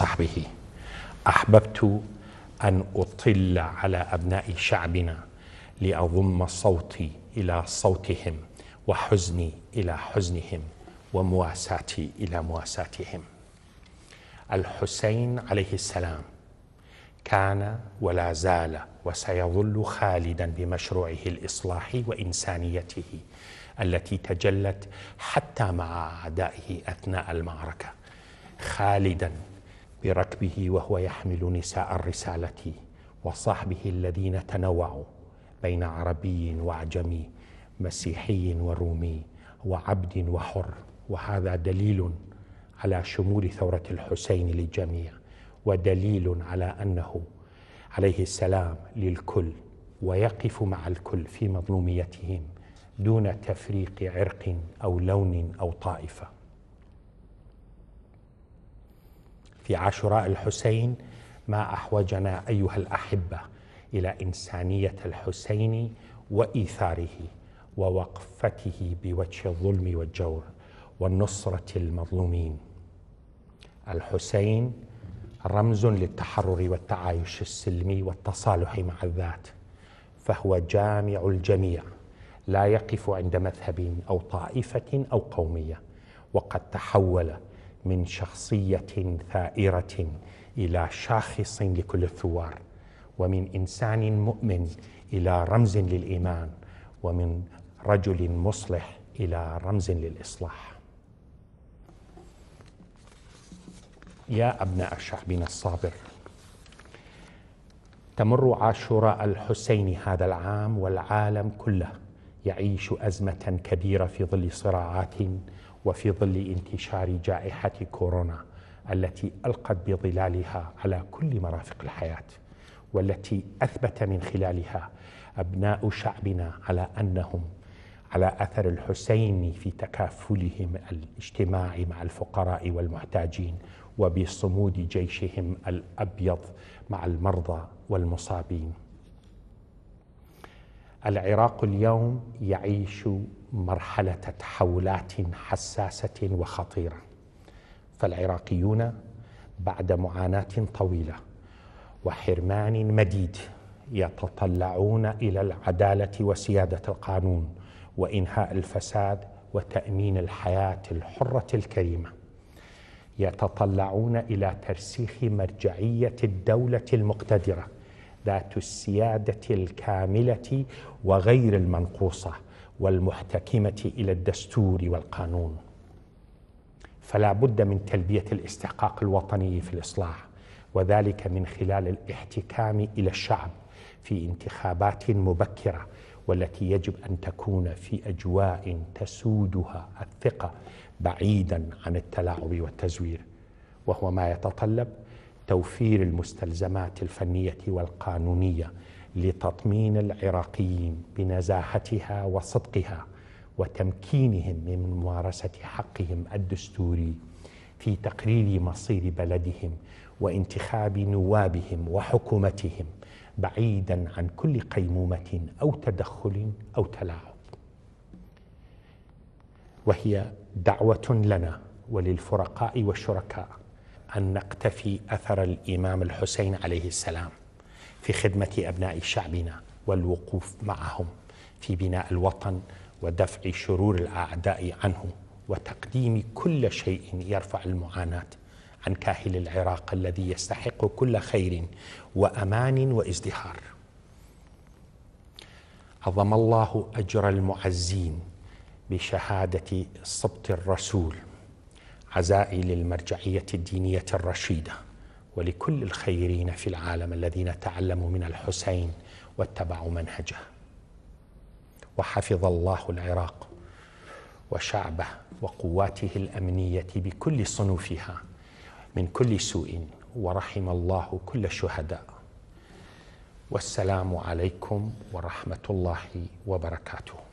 صحبه احببت ان اطل على ابناء شعبنا لاضم صوتي الى صوتهم وحزني الى حزنهم ومواساتي الى مواساتهم الحسين عليه السلام كان ولا زال وسيظل خالدا بمشروعه الاصلاحي وانسانيته التي تجلت حتى مع اعدائه اثناء المعركه خالدا بركبه وهو يحمل نساء الرسالة وصحبه الذين تنوعوا بين عربي وعجمي مسيحي ورومي وعبد وحر وهذا دليل على شمول ثورة الحسين للجميع ودليل على أنه عليه السلام للكل ويقف مع الكل في مظلوميتهم دون تفريق عرق أو لون أو طائفة في عاشوراء الحسين ما احوجنا ايها الاحبه الى انسانيه الحسين وايثاره ووقفته بوجه الظلم والجور والنصره المظلومين الحسين رمز للتحرر والتعايش السلمي والتصالح مع الذات فهو جامع الجميع لا يقف عند مذهب او طائفه او قوميه وقد تحول من شخصيه ثائره الى شاخص لكل الثوار ومن انسان مؤمن الى رمز للايمان ومن رجل مصلح الى رمز للاصلاح يا ابناء شعبنا الصابر تمر عاشوراء الحسين هذا العام والعالم كله يعيش ازمه كبيره في ظل صراعات وفي ظل انتشار جائحة كورونا التي ألقت بظلالها على كل مرافق الحياة والتي أثبت من خلالها أبناء شعبنا على أنهم على أثر الحسين في تكافلهم الاجتماعي مع الفقراء والمحتاجين وبصمود جيشهم الأبيض مع المرضى والمصابين العراق اليوم يعيش مرحلة تحولات حساسة وخطيرة فالعراقيون بعد معاناة طويلة وحرمان مديد يتطلعون إلى العدالة وسيادة القانون وإنهاء الفساد وتأمين الحياة الحرة الكريمة يتطلعون إلى ترسيخ مرجعية الدولة المقتدرة ذات السيادة الكاملة وغير المنقوصة والمحتكمة إلى الدستور والقانون فلا بد من تلبية الاستحقاق الوطني في الإصلاح وذلك من خلال الاحتكام إلى الشعب في انتخابات مبكرة والتي يجب أن تكون في أجواء تسودها الثقة بعيدا عن التلاعب والتزوير وهو ما يتطلب توفير المستلزمات الفنية والقانونية لتطمين العراقيين بنزاهتها وصدقها وتمكينهم من ممارسه حقهم الدستوري في تقرير مصير بلدهم وانتخاب نوابهم وحكومتهم بعيدا عن كل قيمومه او تدخل او تلاعب وهي دعوه لنا وللفرقاء والشركاء ان نقتفي اثر الامام الحسين عليه السلام في خدمة أبناء شعبنا والوقوف معهم في بناء الوطن ودفع شرور الأعداء عنه وتقديم كل شيء يرفع المعاناة عن كاهل العراق الذي يستحق كل خير وأمان وازدهار عظم الله أجر المعزين بشهادة صبت الرسول عزائي للمرجعية الدينية الرشيده ولكل الخيرين في العالم الذين تعلموا من الحسين واتبعوا منهجه وحفظ الله العراق وشعبه وقواته الامنيه بكل صنوفها من كل سوء ورحم الله كل شهداء والسلام عليكم ورحمه الله وبركاته